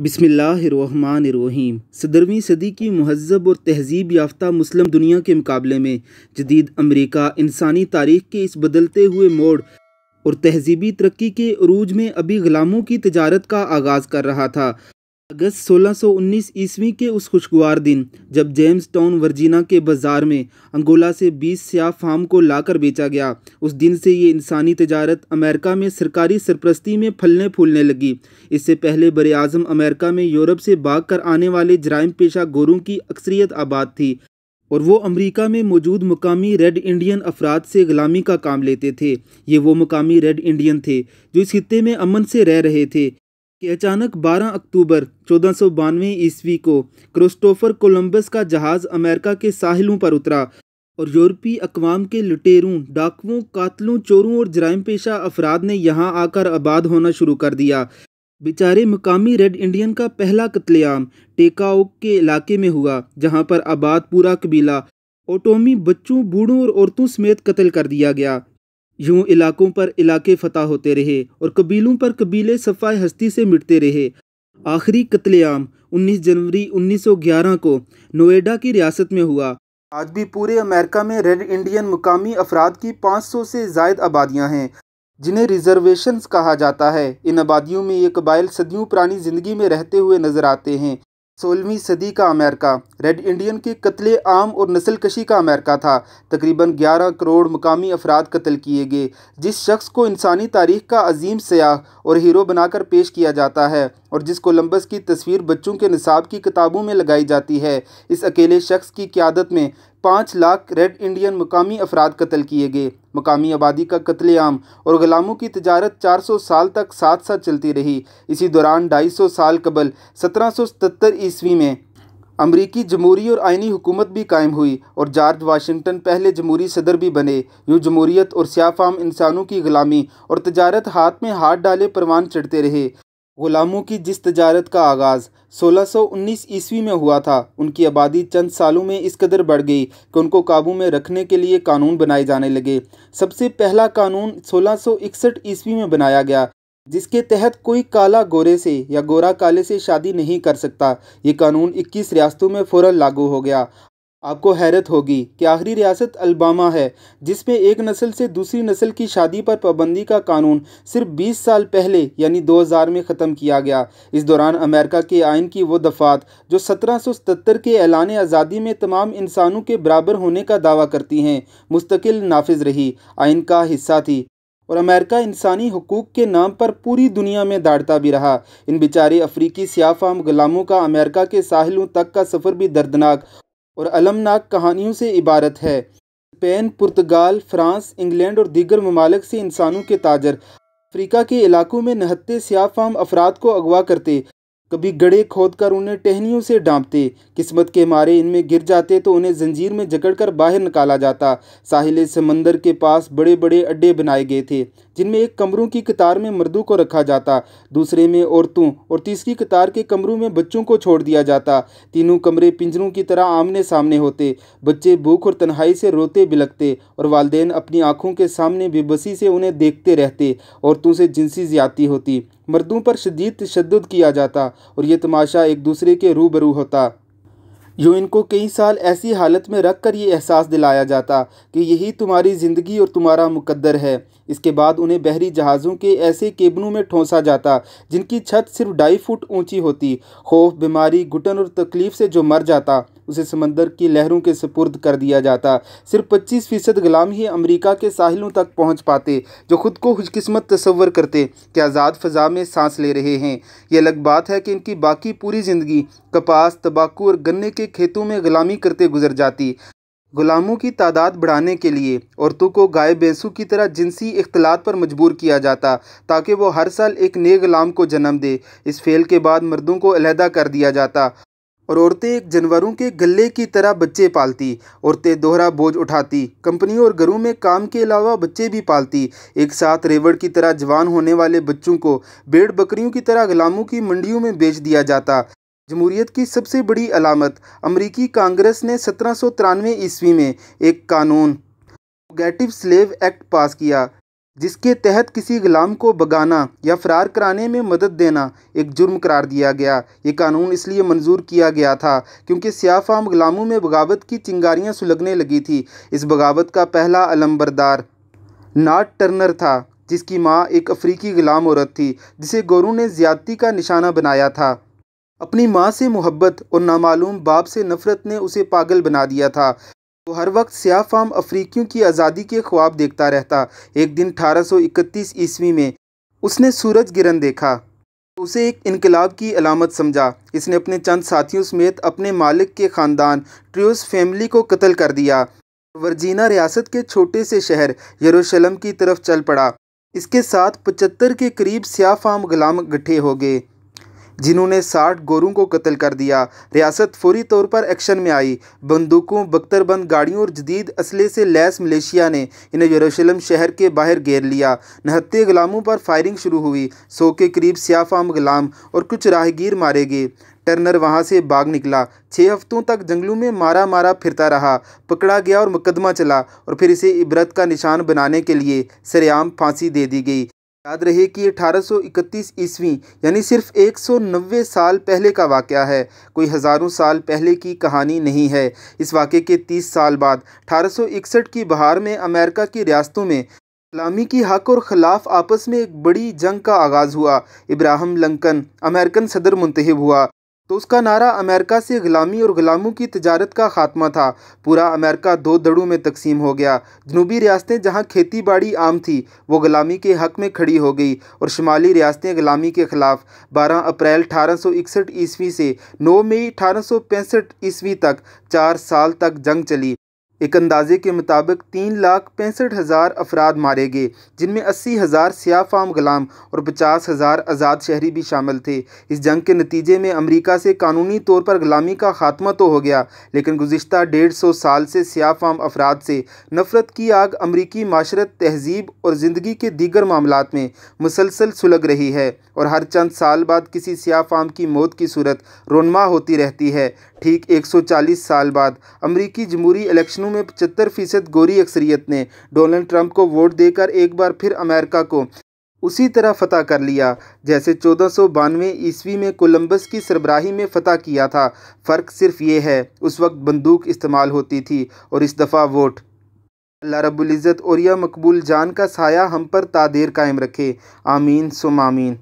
बिसमीम सदरवीं सदी की महजब और तहजीब याफ्ता मुस्लिम दुनिया के मुकाबले में जदीद अमरीका इंसानी तारीख के इस बदलते हुए मोड़ और तहजीबी तरक्की के अरूज में अभी ग़ुलामों की तजारत का आगाज़ कर रहा था अगस्त 1619 ईस्वी के उस खुशगवार दिन जब जेम्स टाउन वर्जीना के बाजार में अंगोला से 20 स्या फार्म को लाकर बेचा गया उस दिन से ये इंसानी तजारत अमेरिका में सरकारी सरप्रस्ती में फलने फूलने लगी इससे पहले बर आज़म अमेरिका में यूरोप से भाग कर आने वाले जराइम पेशा गोरों की अक्सरियत आबाद थी और वो अमेरिका में मौजूद मुकामी रेड इंडियन अफराद से ग़ुलामी का काम लेते थे ये वो मुकामी रेड इंडियन थे जो इस खत्े में अमन से रह रहे थे कि अचानक 12 अक्टूबर चौदह ईस्वी को क्रिस्टोफर कोलंबस का जहाज़ अमेरिका के साहिलों पर उतरा और यूरोपीय अकवाम के लुटेरों डाकुओं कातलों चोरों और जराइम पेशा अफराद ने यहाँ आकर आबाद होना शुरू कर दिया बेचारे मकामी रेड इंडियन का पहला कत्लेआम टेकाओक के इलाके में हुआ जहाँ पर आबाद पूरा कबीला ओटोमी बच्चों बूढ़ों और औरतों समेत कत्ल कर दिया गया यूं इलाकों पर इलाके फतह होते रहे और कबीलों पर कबीले सफ़ाए हस्ती से मिटते रहे आखिरी कत्लेआम 19 जनवरी 1911 को नोएडा की रियासत में हुआ आज भी पूरे अमेरिका में रेड इंडियन मुकामी अफराद की 500 से जायद आबादियां हैं जिन्हें रिजर्वेशंस कहा जाता है इन आबादियों में ये कबाइल सदियों पुरानी ज़िंदगी में रहते हुए नज़र आते हैं सोलहवीं सदी का अमेरिका रेड इंडियन के कत्ले आम और नस्ल कशी का अमेरिका था तकरीबन 11 करोड़ मकामी अफराद कत्ल किए गए जिस शख्स को इंसानी तारीख का अजीम सयाह और हीरो बनाकर पेश किया जाता है और जिस कोलंबस की तस्वीर बच्चों के निसाब की किताबों में लगाई जाती है इस अकेले शख्स की क्यादत में पाँच लाख रेड इंडियन मकामी अफराद कत्ल किए गए मकामी आबादी का कत्लेआम और गुलामों की तजारत 400 साल तक साथ साथ चलती रही इसी दौरान 250 साल कबल सतर ईस्वी में अमरीकी जमहूरी और आइनी हुकूमत भी कायम हुई और जॉर्ज वाशिंगटन पहले जमहूरी सदर भी बने यूँ जमहूरीत और सियाफाम इंसानों की गुलामी और तजारत हाथ में हाथ डाले परवान चढ़ते रहे गुलामों की जिस तजारत का आगाज़ 1619 ईस्वी में हुआ था उनकी आबादी चंद सालों में इस कदर बढ़ गई कि उनको काबू में रखने के लिए कानून बनाए जाने लगे सबसे पहला कानून 1661 ईस्वी में बनाया गया जिसके तहत कोई काला गोरे से या गोरा काले से शादी नहीं कर सकता ये कानून 21 रियासतों में फ़ौर लागू हो गया आपको हैरत होगी कि आखिरी रियासत अलबामा है जिसमें एक नस्ल से दूसरी नस्ल की शादी पर पाबंदी का कानून सिर्फ 20 साल पहले यानी 2000 में ख़त्म किया गया इस दौरान अमेरिका के आयन की वो दफ़ात जो सत्रह के ऐलान आज़ादी में तमाम इंसानों के बराबर होने का दावा करती हैं मुस्तकिल नाफिज रही आयन का हिस्सा थी और अमेरिका इंसानी हकूक़ के नाम पर पूरी दुनिया में दाड़ता भी रहा इन बेचारे अफ्रीकी सियाफाम गुलामों का अमेरिका के साहिलों तक का सफ़र भी दर्दनाक और अलमनाक कहानियों से इबारत है स्पेन पुर्तगाल फ्रांस इंग्लैंड और दीगर ममालक से इंसानों के ताजर अफ्रीका के इलाकों में नहत्ते सियाह फाम अफराद को अगवा करते कभी गड़े खोदकर उन्हें टहनियों से डांपते किस्मत के मारे इनमें गिर जाते तो उन्हें जंजीर में जकड़कर बाहर निकाला जाता साहिल समंदर के पास बड़े बड़े अड्डे बनाए गए थे जिनमें एक कमरों की कतार में मर्दों को रखा जाता दूसरे में औरतों और तीसरी कतार के कमरों में बच्चों को छोड़ दिया जाता तीनों कमरे पिंजरों की तरह आमने सामने होते बच्चे भूख और तन्हाई से रोते बिलकते और वालदेन अपनी आँखों के सामने बेबसी से उन्हें देखते रहते औरतों से जिनसी ज्यादी होती मर्दों पर शदीद तशद किया जाता और ये तमाशा एक दूसरे के रूबरू होता यूँ इनको कई साल ऐसी हालत में रख कर ये एहसास दिलाया जाता कि यही तुम्हारी ज़िंदगी और तुम्हारा मुकद्दर है इसके बाद उन्हें बहरी जहाज़ों के ऐसे केबनों में ठोंसा जाता जिनकी छत सिर्फ ढाई फुट ऊंची होती खौफ बीमारी घुटन और तकलीफ़ से जो मर जाता उसे समंदर की लहरों के सपुर्द कर दिया जाता सिर्फ पच्चीस फ़ीसद गुलाम ही अमरीका के साहिलों तक पहुँच पाते जो खुद को खुशकस्मत तस्वर करते कि आज़ाद फ़जा में सांस ले रहे हैं ये अलग बात है कि इनकी बाकी पूरी ज़िंदगी कपास तंबाकू और गन्ने के खेतों में गुलामी करते गुजर जाती गुलामों की तादाद बढ़ाने के लिए औरतों को गाय भैंसों की तरह जिनसी इख्तलात पर मजबूर किया जाता ताकि वो हर साल एक नए गुलाम को जन्म दे इस फेल के बाद मर्दों को अलहदा कर दिया जाता और औरतें एक जानवरों के गले की तरह बच्चे पालती औरतें दोहरा बोझ उठाती कंपनी और घरों में काम के अलावा बच्चे भी पालती एक साथ रेवड़ की तरह जवान होने वाले बच्चों को भेड़ बकरियों की तरह गुलामों की मंडियों में बेच दिया जाता जमहूरीत की सबसे बड़ी अलामत अमरीकी कांग्रेस ने सत्रह ईस्वी में एक कानून गैटिव स्लेव एक्ट पास किया जिसके तहत किसी गुलाम को बगाना या फरार कराने में मदद देना एक जुर्म करार दिया गया ये कानून इसलिए मंजूर किया गया था क्योंकि सियाफाम गुलामों में बगावत की चिंगारियां सुलगने लगी थी इस बगावत का पहला अलम्बरदार नाट टर्नर था जिसकी माँ एक अफ्रीकी गुलाम औरत थी जिसे गोरू ने ज्यादती का निशाना बनाया था अपनी माँ से मोहब्बत और नामालूम बाप से नफ़रत ने उसे पागल बना दिया था वो तो हर वक्त स्याह फाम अफ्रीकियों की आज़ादी के ख्वाब देखता रहता एक दिन 1831 ईस्वी में उसने सूरज गिरन देखा उसे एक इनकलाब की अलामत समझा इसने अपने चंद साथियों समेत अपने मालिक के ख़ानदान ट्रियोस फैमिली को कत्ल कर दिया वर्जीना रियासत के छोटे से शहर यरूशलम की तरफ चल पड़ा इसके साथ पचहत्तर के करीब स्याह फाम गुलाम गठे हो गए जिन्होंने 60 गोरों को कत्ल कर दिया रियासत फौरी तौर पर एक्शन में आई बंदूकों बख्तरबंद गाड़ियों और जदीद असले से लैस मलेशिया ने इन्हें यरूशलम शहर के बाहर घेर लिया नहत्ते गुलामों पर फायरिंग शुरू हुई सौ के करीब सियाफाम गुलाम और कुछ राहगीर मारे गए टर्नर वहां से भाग निकला छः हफ्तों तक जंगलों में मारा मारा फिरता रहा पकड़ा गया और मुकदमा चला और फिर इसे इबरत का निशान बनाने के लिए सरेआम फांसी दे दी गई याद रहे कि अठारह सौ इकतीस ईस्वी यानी सिर्फ 190 साल पहले का वाक़ है कोई हज़ारों साल पहले की कहानी नहीं है इस वाक़े के 30 साल बाद अठारह की बहार में अमेरिका की रियासतों में इस्लामी की हक और ख़िलाफ़ आपस में एक बड़ी जंग का आगाज़ हुआ इब्राहम लंकन अमेरिकन सदर मुंतब हुआ तो उसका नारा अमेरिका से गुलामी और गुलामों की तजारत का खात्मा था पूरा अमेरिका दो दड़ों में तकसीम हो गया जनूबी रियासतें जहां खेती बाड़ी आम थी वो गुलामी के हक में खड़ी हो गई और शुमाली रियासतें गुलामी के ख़िलाफ़ 12 अप्रैल 1861 ईस्वी से 9 मई 1865 ईस्वी तक चार साल तक जंग चली एक अंदाजे के मुताबिक तीन लाख पैंसठ हज़ार अफराद मारे गए जिनमें अस्सी हज़ार सियाफाम गुलाम और पचास हज़ार आज़ाद शहरी भी शामिल थे इस जंग के नतीजे में अमरीका से कानूनी तौर पर गुलामी का खात्मा तो हो गया लेकिन गुज्त डेढ़ सौ साल से सियाफाम अफराद से नफरत की आग अमरीकी माशरत तहजीब और ज़िंदगी के दीगर मामला में मुसलसल सुलग रही है और हर चंद साल बाद किसी सियाफाम की मौत की सूरत रोनमा होती रहती है ठीक 140 साल बाद अमरीकी जमहूरी इलेक्शनों में पचहत्तर फ़ीसद गोरी अक्सरियत ने डोनाल्ड ट्रंप को वोट देकर एक बार फिर अमेरिका को उसी तरह फतह कर लिया जैसे चौदह सौ बानवे ईस्वी में कोलंबस की सरबराही में फतह किया था फ़र्क सिर्फ ये है उस वक्त बंदूक इस्तेमाल होती थी और इस दफ़ा वोट अल्लाह रबुल्जत और यह मकबूल जान का साया हम पर तादेर कायम रखे आमीन सुम आमीन